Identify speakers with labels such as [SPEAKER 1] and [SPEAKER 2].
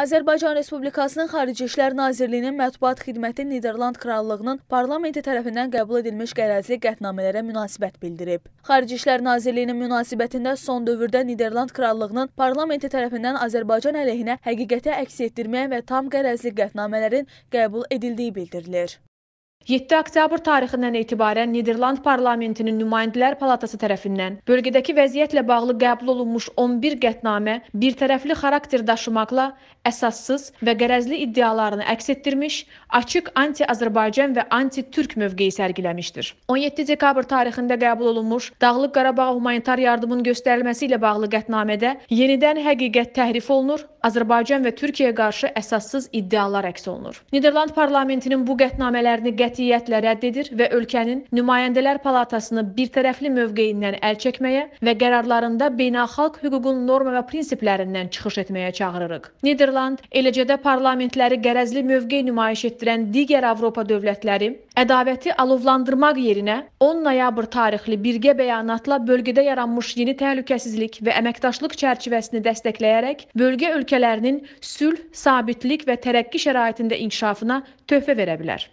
[SPEAKER 1] Azərbaycan Respublikasının Xarici İşlər Nazirliyinin mətbuat xidməti Niderland Krallığının parlamenti tərəfindən qəbul edilmiş qərəzli qətnamələrə münasibət bildirib. Xarici İşlər Nazirliyinin münasibətində son dövrdə Niderland Krallığının parlamenti tərəfindən Azərbaycan əleyhinə həqiqəti əks etdirməyən və tam qərəzli qətnamələrin qəbul edildiyi bildirilir.
[SPEAKER 2] 7 oktyabr tarixindən etibarən Niderland parlamentinin nümayəndələr palatası tərəfindən bölgədəki vəziyyətlə bağlı qəbul olunmuş 11 qətnamə birtərəfli xarakter daşımaqla əsassız və qərəzli iddialarını əks etdirmiş, açıq anti-Azərbaycan və anti-Türk mövqeyi sərgiləmişdir. 17 dekabr tarixində qəbul olunmuş Dağlıq Qarabağ humanitar yardımın göstərilməsi ilə bağlı qətnamədə yenidən həqiqət təhrif olunur, Azərbaycan və Türkiyəyə qarşı əsassız iddialar əks olunur. Niderland parlamentinin bu qətnamələrini qət qətiyyətlə rədd edir və ölkənin Nümayəndələr Palatasını birtərəfli mövqeyindən əl çəkməyə və qərarlarında beynəlxalq hüququn norma və prinsiplərindən çıxış etməyə çağırırıq. Niderland, eləcə də parlamentləri qərəzli mövqey nümayiş etdirən digər Avropa dövlətləri ədaləti alovlandırmaq yerinə 10 noyabr tarixli birgə bəyanatla bölgədə yaranmış yeni təhlükəsizlik və əməkdaşlıq çərçivəsini dəstəkləyərək bölgə ölkələrinin sülh, sabitlik və tərəqqi şəraitində inkişafına töhfə verə bilər.